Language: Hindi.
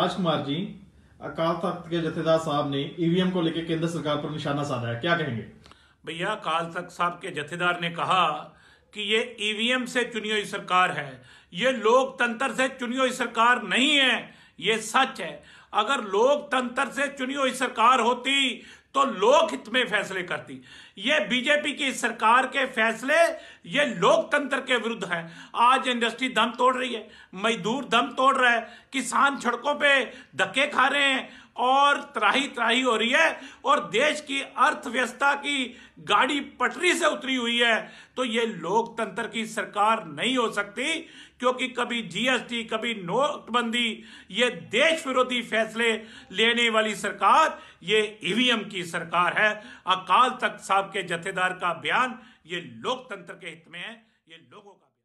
राजकुमार जी अकाल तख्त के जथेदार साहब ने ईवीएम e को लेकर केंद्र सरकार पर निशाना साधा है क्या कहेंगे भैया अकाल तख्त साहब के जथेदार ने कहा कि ये ईवीएम e से चुनी हुई सरकार है ये लोकतंत्र से चुनी हुई सरकार नहीं है ये सच है अगर लोकतंत्र से चुनी हुई सरकार होती तो लोकहित में फैसले करती ये बीजेपी की सरकार के फैसले ये लोकतंत्र के विरुद्ध हैं आज इंडस्ट्री दम तोड़ रही है मजदूर दम तोड़ रहा है किसान सड़कों पे धक्के खा रहे हैं और त्राही त्राही हो रही है और देश की अर्थव्यवस्था की गाड़ी पटरी से उतरी हुई है तो ये लोकतंत्र की सरकार नहीं हो सकती क्योंकि कभी जीएसटी कभी नोटबंदी ये देश विरोधी फैसले लेने वाली सरकार ये ईवीएम e की सरकार है अकाल तख्त साहब के जथेदार का बयान ये लोकतंत्र के हित में है ये लोगों का